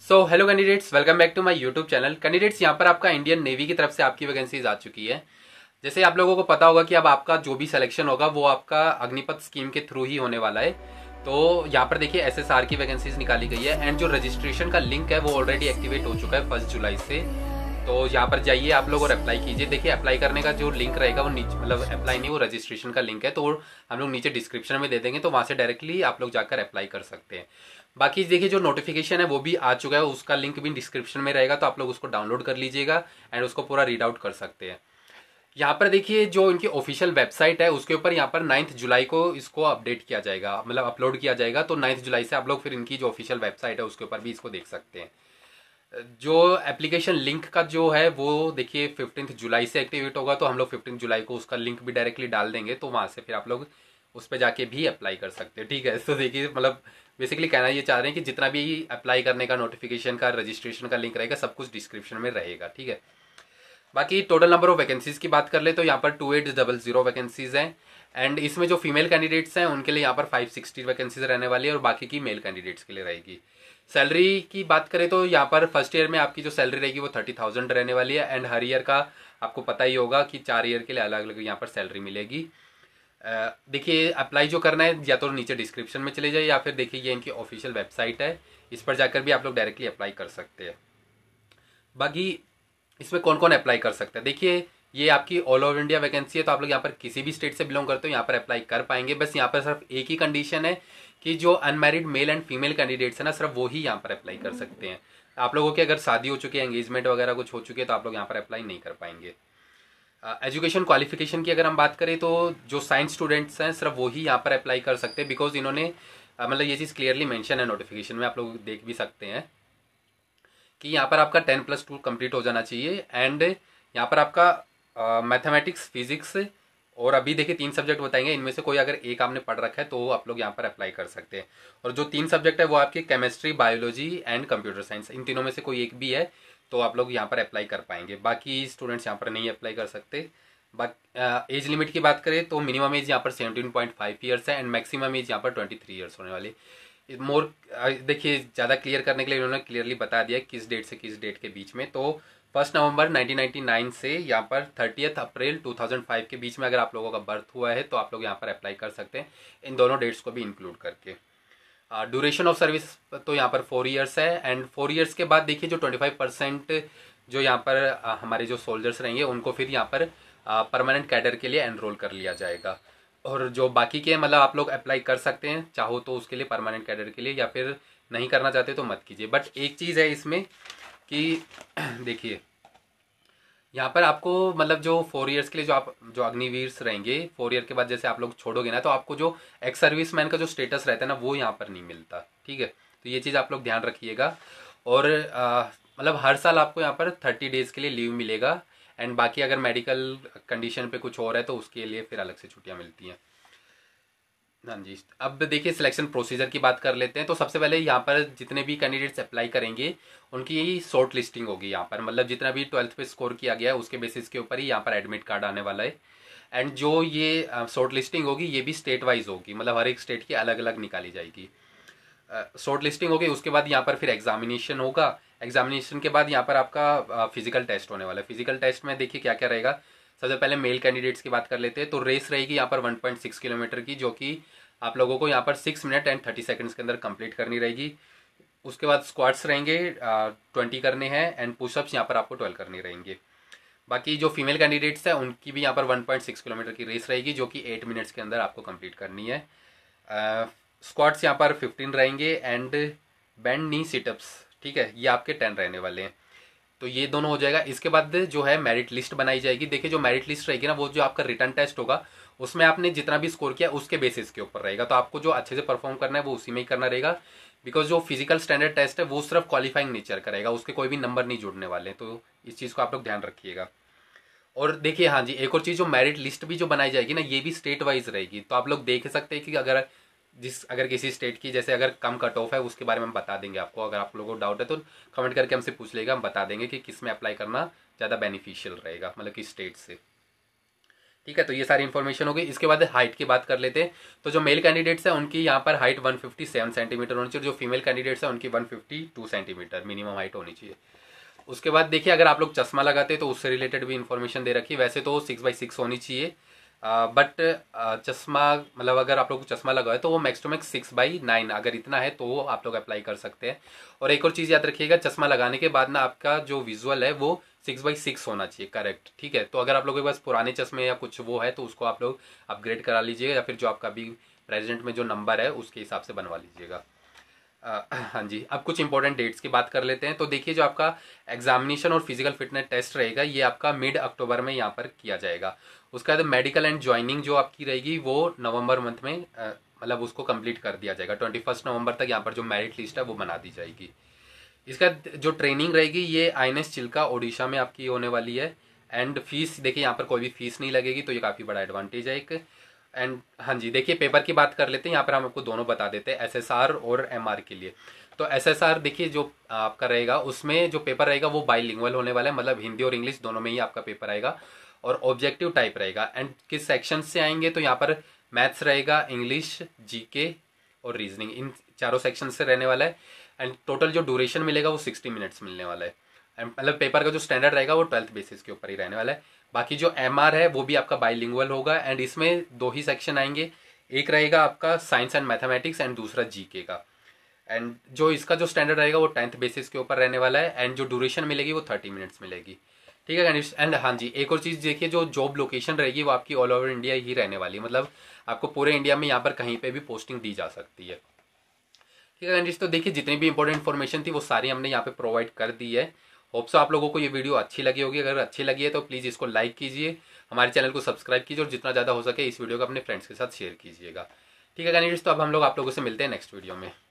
so hello candidates welcome back to my YouTube channel candidates यहाँ पर आपका Indian navy की तरफ से आपकी वैकेंसीज आ चुकी है जैसे आप लोगों को पता होगा कि अब आपका जो भी सिलेक्शन होगा वो आपका अग्निपथ स्कीम के थ्रू ही होने वाला है तो यहाँ पर देखिए एसएसआर की वैकेंसीज निकाली गई है एंड जो रजिस्ट्रेशन का लिंक है वो ऑलरेडी एक्टिवेट हो चुका है फर्स्ट जुलाई से तो यहाँ पर जाइए आप लोग और अप्लाई कीजिए देखिए अप्लाई करने का जो लिंक रहेगा वो नीचे मतलब अप्लाई नहीं वो रजिस्ट्रेशन का लिंक है तो हम लोग नीचे डिस्क्रिप्शन में दे देंगे तो वहाँ से डायरेक्टली आप लोग जाकर अप्लाई कर सकते हैं बाकी देखिए जो नोटिफिकेशन है वो भी आ चुका है उसका लिंक भी डिस्क्रिप्शन में रहेगा तो आप लोग उसको डाउनलोड कर लीजिएगा एंड उसको पूरा रीड आउट कर सकते हैं यहाँ पर देखिए जो इनकी ऑफिशियल वेबसाइट है उसके ऊपर यहाँ पर नाइन्थ जुलाई को इसको अपडेट किया जाएगा मतलब अपलोड किया जाएगा तो नाइन्थ जुलाई से आप लोग फिर इनकी जो ऑफिशियल वेबसाइट है उसके ऊपर भी इसको देख सकते हैं जो एप्लीकेशन लिंक का जो है वो देखिए फिफ्टींथ जुलाई से एक्टिवेट होगा तो हम लोग फिफ्टींथ जुलाई को उसका लिंक भी डायरेक्टली डाल देंगे तो वहाँ से फिर आप लोग उस पर जाके भी अप्लाई कर सकते हैं ठीक है तो देखिए मतलब बेसिकली कहना ये चाह रहे हैं कि जितना भी अप्लाई करने का नोटिफिकेशन का रजिस्ट्रेशन का लिंक रहेगा सब कुछ डिस्क्रिप्शन में रहेगा ठीक है बाकी टोटल नंबर ऑफ वैकेंसीज की बात कर ले तो यहाँ पर two eight double zero vacancies हैं एंड इसमें जो फीमेल कैंडिडेट्स हैं उनके लिए यहाँ पर फाइव सिक्सटी वैकेंसीज रहने वाली है और बाकी की मेल कैंडिडेट्स के लिए रहेगी सैलरी की बात करें तो यहाँ पर फर्स्ट ईयर में आपकी जो सैलरी रहेगी वो थर्टी थाउजेंड रहने वाली है एंड हर ईयर का आपको पता ही होगा कि चार ईयर के लिए अलग अलग यहाँ पर सैलरी मिलेगी देखिए अप्लाई जो करना है या तो नीचे डिस्क्रिप्शन में चले जाए या फिर देखिए ये इनकी ऑफिशियल वेबसाइट है इस पर जाकर भी आप लोग डायरेक्टली अप्लाई कर सकते हैं बाकी इसमें कौन कौन अप्लाई कर सकता है देखिए ये आपकी ऑल ओवर इंडिया वैकेंसी है तो आप लोग यहाँ पर किसी भी स्टेट से बिलोंग करते हो यहाँ पर अप्लाई कर पाएंगे बस यहाँ पर सिर्फ एक ही कंडीशन है कि जो unmarried male and female candidates है ना सिर्फ वो ही यहाँ पर अप्लाई कर सकते हैं आप लोगों की अगर शादी हो चुकी है एंगेजमेंट वगैरह कुछ हो चुके हैं तो आप लोग यहाँ पर अप्लाई नहीं कर पाएंगे एजुकेशन uh, क्वालिफिकेशन की अगर हम बात करें तो जो साइंस स्टूडेंट्स हैं सिर्फ वो ही यहाँ पर अप्लाई कर सकते हैं बिकॉज इन्होंने uh, मतलब ये चीज़ क्लियरली मैंशन है नोटिफिकेशन में आप लोग देख भी सकते हैं कि यहाँ पर आपका टेन प्लस टू कम्प्लीट हो जाना चाहिए एंड यहाँ पर आपका मैथमेटिक्स फिजिक्स और अभी देखिए तीन सब्जेक्ट बताएंगे इनमें से कोई अगर एक आपने पढ़ रखा है तो आप लोग यहाँ पर अप्लाई कर सकते हैं और जो तीन सब्जेक्ट है वो आपके chemistry biology and computer science इन तीनों में से कोई एक भी है तो आप लोग यहाँ पर अप्लाई कर पाएंगे बाकी स्टूडेंट्स यहाँ पर नहीं अप्लाई कर सकते बाकी एज लिमिट की बात करें तो मिनिमम एज यहाँ पर सेवनटीन पॉइंट फाइव ईयर्स है एंड मैक्सिमम एज यहाँ पर ट्वेंटी थ्री ईयर्स होने वाली मोर देखिए ज़्यादा क्लियर करने के लिए इन्होंने क्लियरली बता दिया किस डेट से किस डेट के बीच में तो फर्स्ट नवंबर 1999 से यहाँ पर थर्टीथ अप्रैल 2005 के बीच में अगर आप लोगों का बर्थ हुआ है तो आप लोग यहाँ पर अप्लाई कर सकते हैं इन दोनों डेट्स को भी इंक्लूड करके ड्यूरेशन ऑफ सर्विस तो यहाँ पर फोर ईयर्स है एंड फोर ईयर्स के बाद देखिए जो ट्वेंटी फाइव परसेंट जो यहाँ पर हमारे जो सोल्जर्स रहेंगे उनको फिर यहाँ पर परमानेंट कैडर के लिए एनरोल कर लिया जाएगा और जो बाकी के मतलब आप लोग अप्लाई कर सकते हैं चाहो तो उसके लिए परमानेंट कैडर के लिए या फिर नहीं करना चाहते तो मत कीजिए बट एक चीज़ है इसमें कि देखिए यहाँ पर आपको मतलब जो फोर ईयर्स के लिए जो आप जो अग्निवीर्स रहेंगे फोर ईयर के बाद जैसे आप लोग छोड़ोगे ना तो आपको जो एक्स सर्विस मैन का जो स्टेटस रहता है ना वो यहाँ पर नहीं मिलता ठीक है तो ये चीज़ आप लोग ध्यान रखिएगा और मतलब हर साल आपको यहाँ पर थर्टी डेज़ के लिए लीव मिलेगा एंड बाकी अगर मेडिकल कंडीशन पे कुछ और है तो उसके लिए फिर अलग से छुट्टियाँ मिलती हैं हाँ जी अब देखिए सिलेक्शन प्रोसीजर की बात कर लेते हैं तो सबसे पहले यहाँ पर जितने भी कैंडिडेट्स अप्लाई करेंगे उनकी शॉर्ट लिस्टिंग होगी यहाँ पर मतलब जितना भी ट्वेल्थ पे स्कोर किया गया है उसके बेसिस के ऊपर ही यहाँ पर एडमिट कार्ड आने वाला है एंड जो ये शॉर्ट लिस्टिंग होगी ये भी स्टेट वाइज होगी मतलब हर एक स्टेट की अलग अलग निकाली जाएगी शॉर्ट लिस्टिंग होगी उसके बाद यहाँ पर फिर एग्जामिनेशन होगा एग्जामिनेशन के बाद यहाँ पर आपका फिजिकल टेस्ट होने वाला है फिजिकल टेस्ट में देखिए क्या क्या रहेगा सबसे पहले मेल कैंडिडेट्स की बात कर लेते हैं तो रेस रहेगी यहाँ पर 1.6 किलोमीटर की जो कि आप लोगों को यहाँ पर six minute and thirty seconds के अंदर कंप्लीट करनी रहेगी उसके बाद स्क्वाड्स रहेंगे ट्वेंटी करने हैं एंड पुशअप्स यहाँ पर आपको ट्वेल्व करने रहेंगे बाकी जो फीमेल कैंडिडेट्स हैं उनकी भी यहाँ पर 1.6 किलोमीटर की रेस रहेगी जो कि एट मिनट्स के अंदर आपको कंप्लीट करनी है स्क्वाड्स यहाँ पर फिफ्टीन रहेंगे एंड बैंड नी सिटअप्स ठीक है ये आपके टेन रहने वाले हैं तो ये दोनों हो जाएगा इसके बाद जो है मेरिट लिस्ट बनाई जाएगी देखिए जो मेरिट लिस्ट रहेगी ना वो जो आपका रिटर्न टेस्ट होगा उसमें आपने जितना भी स्कोर किया उसके बेसिस के ऊपर रहेगा तो आपको जो अच्छे से परफॉर्म करना है वो उसी में ही करना रहेगा बिकॉज जो फिजिकल स्टैंडर्ड टेस्ट है वो सिर्फ क्वालिफाइंग नेचर का रहेगा उसके कोई भी नंबर नहीं जुड़ने वाले तो इस चीज़ को आप लोग ध्यान रखिएगा और देखिए हाँ जी एक और चीज़ जो मेरिट लिस्ट भी जो बनाई जाएगी ना ये भी स्टेट वाइज रहेगी तो आप लोग देख सकते हैं कि अगर जिस अगर किसी स्टेट की जैसे अगर कम कट ऑफ है उसके बारे में हम बता देंगे आपको अगर आप लोगों को डाउट है तो कमेंट करके हमसे पूछ लेगा हम बता देंगे कि किस में अप्लाई करना ज़्यादा बेनिफिशियल रहेगा मतलब कि स्टेट से ठीक है तो ये सारी इन्फॉर्मेशन होगी इसके बाद हाइट की बात कर लेते हैं तो जो मेल कैंडिडेट्स हैं उनकी यहाँ पर हाइट 157 सेंटीमीटर होनी चाहिए जो फीमेल कैंडिडेट्स हैं उनकी 152 सेंटीमीटर मिनिमम हाइट होनी चाहिए उसके बाद देखिए अगर आप लोग चश्मा लगाते हैं तो उससे रिलेटेड भी इन्फॉर्मेशन दे रखी वैसे तो सिक्स बाई सिक्स होनी चाहिए बट चश्मा मतलब अगर आप लोग को चश्मा लगाए तो वो मैक्स सिक्स बाई नाइन अगर इतना है तो वो आप लोग अप्लाई कर सकते हैं और एक और चीज़ याद रखिएगा चश्मा लगाने के बाद ना आपका जो विजुअल है वो सिक्स बाई सिक्स होना चाहिए करेक्ट ठीक है तो अगर आप लोगों के पास पुराने चश्मे या कुछ वो है तो उसको आप लोग अपग्रेड करा लीजिएगा या फिर जो आपका अभी प्रेजेंट में जो नंबर है उसके हिसाब से बनवा लीजिएगा हाँ जी अब कुछ इंपॉर्टेंट डेट्स की बात कर लेते हैं तो देखिए जो आपका एग्जामिनेशन और फिजिकल फिटनेस टेस्ट रहेगा ये आपका मिड अक्टूबर में यहाँ पर किया जाएगा उसका बाद मेडिकल एंड ज्वाइनिंग जो आपकी रहेगी वो नवंबर मंथ में मतलब उसको कंप्लीट कर दिया जाएगा ट्वेंटी फर्स्ट नवंबर तक यहाँ पर जो मेरिट लिस्ट है वो बना दी जाएगी इसका जो ट्रेनिंग रहेगी ये I N S Chilka Odisha में आपकी होने वाली है एंड फीस देखिए यहाँ पर कोई भी फीस नहीं लगेगी तो ये काफ़ी बड़ा एडवांटेज है एक एंड हाँ जी देखिए पेपर की बात कर लेते हैं यहाँ पर हम आपको दोनों बता देते हैं एस और एम के लिए तो आर देखिए जो आपका रहेगा उसमें जो पेपर रहेगा वो बाई होने वाला है मतलब हिंदी और इंग्लिश दोनों में ही आपका पेपर आएगा और ऑब्जेक्टिव टाइप रहेगा एंड किस सेक्शन से आएंगे तो यहाँ पर मैथ्स रहेगा इंग्लिश जीके और रीजनिंग इन चारों सेक्शन से रहने वाला है एंड टोटल जो ड्यूरेशन मिलेगा वो सिक्सटी मिनट्स मिलने वाला है मतलब पेपर का जो स्टैंडर्ड रहेगा वो ट्वेल्थ बेसिस के ऊपर ही रहने वाला है बाकी जो एम है वो भी आपका बाईलिंगुअल होगा एंड इसमें दो ही सेक्शन आएंगे एक रहेगा आपका साइंस एंड मैथमेटिक्स एंड दूसरा जी का एंड जो इसका जो स्टैंडर्ड रहेगा वो टेंथ बेसिस के ऊपर रहने वाला है एंड जो ड्यूरेशन मिलेगी वो थर्टी मिनट्स मिलेगी ठीक है गणेश एंड हाँ जी एक और चीज़ देखिए जो जॉब लोकेशन रहेगी वो आपकी ऑल ओवर इंडिया ही रहने वाली है मतलब आपको पूरे इंडिया में यहाँ पर कहीं पे भी पोस्टिंग दी जा सकती है ठीक है गणेश तो देखिए जितनी भी इंपॉर्टेंट इन्फॉर्मेशन थी वो सारी हमने यहाँ पे प्रोवाइड कर दी है होप्स आप लोगों को ये वीडियो अच्छी लगी होगी अगर अच्छी लगी है तो प्लीज़ इसको लाइक कीजिए हमारे चैनल को सब्सक्राइब कीजिए और जितना ज़्यादा हो सके इस वीडियो को अपने फ्रेंड्स के साथ शेयर कीजिएगा ठीक है गणेश तो अब हम लोग आप लोगों से मिलते हैं नेक्स्ट वीडियो में